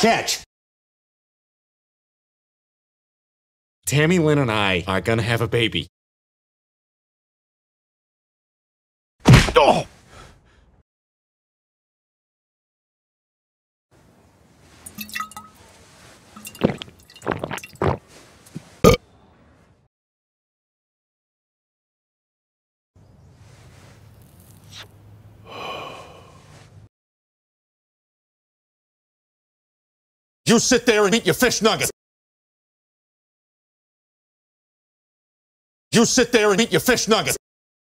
Catch! Tammy Lynn and I are gonna have a baby. Oh! You sit there and eat your fish nuggets. You sit there and eat your fish nuggets.